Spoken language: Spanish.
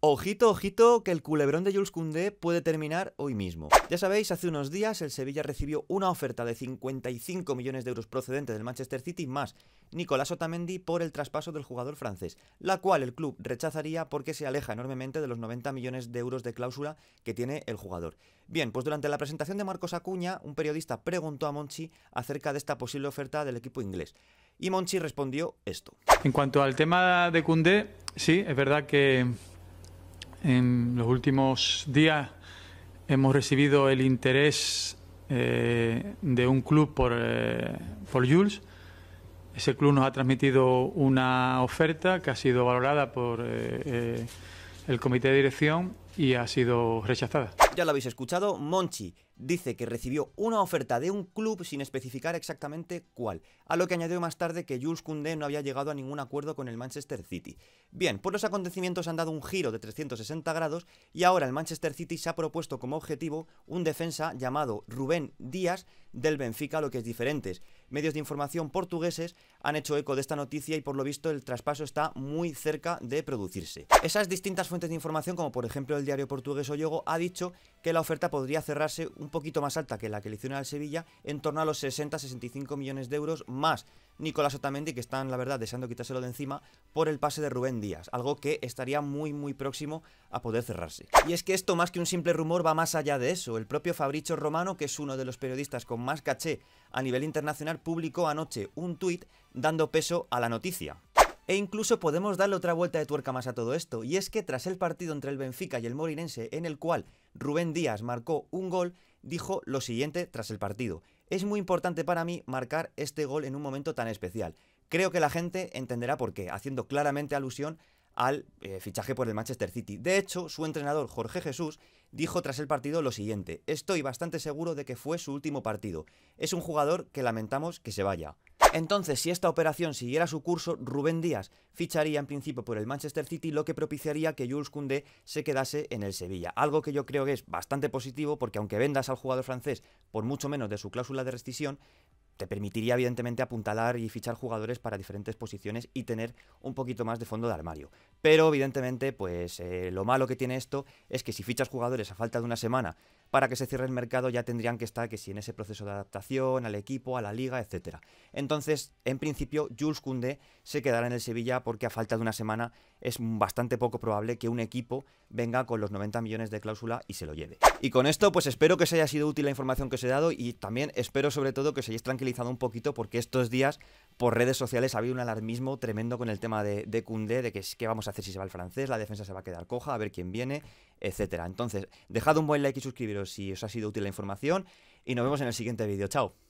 Ojito, ojito, que el culebrón de Jules Koundé puede terminar hoy mismo. Ya sabéis, hace unos días el Sevilla recibió una oferta de 55 millones de euros procedente del Manchester City más Nicolás Otamendi por el traspaso del jugador francés, la cual el club rechazaría porque se aleja enormemente de los 90 millones de euros de cláusula que tiene el jugador. Bien, pues durante la presentación de Marcos Acuña, un periodista preguntó a Monchi acerca de esta posible oferta del equipo inglés. Y Monchi respondió esto. En cuanto al tema de Cundé, sí, es verdad que en los últimos días hemos recibido el interés eh, de un club eh, por, Jules. Ese club nos ha transmitido una oferta que ha sido valorada por eh, el comité de dirección y ha sido rechazada. Ya lo habéis escuchado, Monchi dice que recibió una oferta de un club sin especificar exactamente cuál, a lo que añadió más tarde que Jules Koundé no había llegado a ningún acuerdo con el Manchester City. Bien, por los acontecimientos han dado un giro de 360 grados y ahora el Manchester City se ha propuesto como objetivo un defensa llamado Rubén Díaz del Benfica, lo que es diferente. Medios de información portugueses han hecho eco de esta noticia y por lo visto el traspaso está muy cerca de producirse. Esas distintas fuentes de información, como por ejemplo el diario portugués Ollego, ha dicho que la oferta podría cerrarse un poquito más alta que la que le hicieron al Sevilla, en torno a los 60-65 millones de euros más Nicolás Otamendi, que están, la verdad, deseando quitárselo de encima por el pase de Rubén Díaz, algo que estaría muy, muy próximo a poder cerrarse. Y es que esto, más que un simple rumor, va más allá de eso. El propio Fabricio Romano, que es uno de los periodistas con más caché a nivel internacional, publicó anoche un tuit dando peso a la noticia. E incluso podemos darle otra vuelta de tuerca más a todo esto, y es que tras el partido entre el Benfica y el Morinense, en el cual Rubén Díaz marcó un gol, dijo lo siguiente tras el partido. Es muy importante para mí marcar este gol en un momento tan especial. Creo que la gente entenderá por qué, haciendo claramente alusión al eh, fichaje por el Manchester City. De hecho, su entrenador Jorge Jesús dijo tras el partido lo siguiente, estoy bastante seguro de que fue su último partido. Es un jugador que lamentamos que se vaya. Entonces, si esta operación siguiera su curso, Rubén Díaz ficharía en principio por el Manchester City, lo que propiciaría que Jules Koundé se quedase en el Sevilla. Algo que yo creo que es bastante positivo, porque aunque vendas al jugador francés por mucho menos de su cláusula de rescisión, te permitiría evidentemente apuntalar y fichar jugadores para diferentes posiciones y tener un poquito más de fondo de armario. Pero evidentemente, pues eh, lo malo que tiene esto es que si fichas jugadores a falta de una semana para que se cierre el mercado ya tendrían que estar que si en ese proceso de adaptación al equipo, a la liga, etcétera. Entonces, en principio, Jules Koundé se quedará en el Sevilla porque a falta de una semana es bastante poco probable que un equipo venga con los 90 millones de cláusula y se lo lleve. Y con esto, pues espero que os haya sido útil la información que os he dado y también espero sobre todo que os hayáis tranquilizado un poquito porque estos días por redes sociales ha habido un alarmismo tremendo con el tema de, de de que qué vamos a hacer si se va el francés, la defensa se va a quedar coja, a ver quién viene, etcétera. Entonces, dejad un buen like y suscribiros si os ha sido útil la información y nos vemos en el siguiente vídeo. Chao.